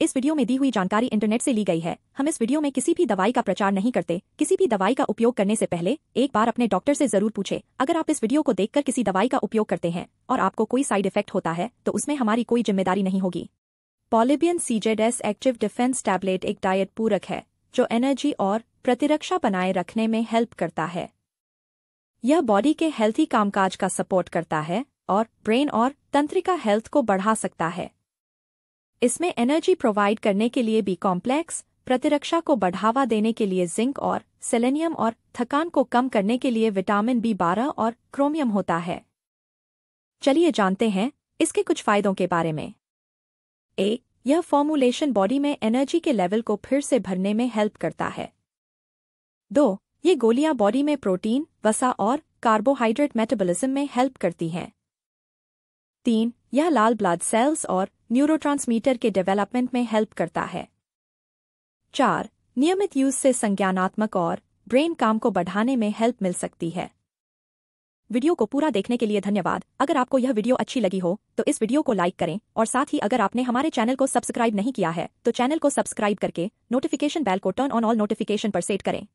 इस वीडियो में दी हुई जानकारी इंटरनेट से ली गई है हम इस वीडियो में किसी भी दवाई का प्रचार नहीं करते किसी भी दवाई का उपयोग करने से पहले एक बार अपने डॉक्टर से जरूर पूछे अगर आप इस वीडियो को देखकर किसी दवाई का उपयोग करते हैं और आपको कोई साइड इफेक्ट होता है तो उसमें हमारी कोई जिम्मेदारी नहीं होगी Polybion CZS active defence tablet एक डायट पूरक है जो एनर्जी और प्रतिरक्षा बनाए रखने में हेल्प करता है यह बॉडी के हेल्थी कामकाज का सपोर्ट करता है और ब्रेन और तंत्रिका हेल्थ को बढ़ा सकता है इसमें एनर्जी प्रोवाइड करने के लिए बी कॉम्प्लेक्स प्रतिरक्षा को बढ़ावा देने के लिए जिंक और सेलेनियम और थकान को कम करने के लिए विटामिन बी बारह और क्रोमियम होता है चलिए जानते हैं इसके कुछ फायदों के बारे में ए यह फॉर्मूलेशन बॉडी में एनर्जी के लेवल को फिर से भरने में हेल्प करता है दो ये गोलियां बॉडी में प्रोटीन वसा और कार्बोहाइड्रेट मेटाबॉलिज्म में हेल्प करती हैं तीन यह लाल ब्लड सेल्स और न्यूरोट्रांसमीटर के डेवलपमेंट में हेल्प करता है चार नियमित यूज से संज्ञानात्मक और ब्रेन काम को बढ़ाने में हेल्प मिल सकती है वीडियो को पूरा देखने के लिए धन्यवाद अगर आपको यह वीडियो अच्छी लगी हो तो इस वीडियो को लाइक करें और साथ ही अगर आपने हमारे चैनल को सब्सक्राइब नहीं किया है तो चैनल को सब्सक्राइब करके नोटिफिकेशन बेल को टर्न ऑन ऑल नोटिफिकेशन पर सेट करें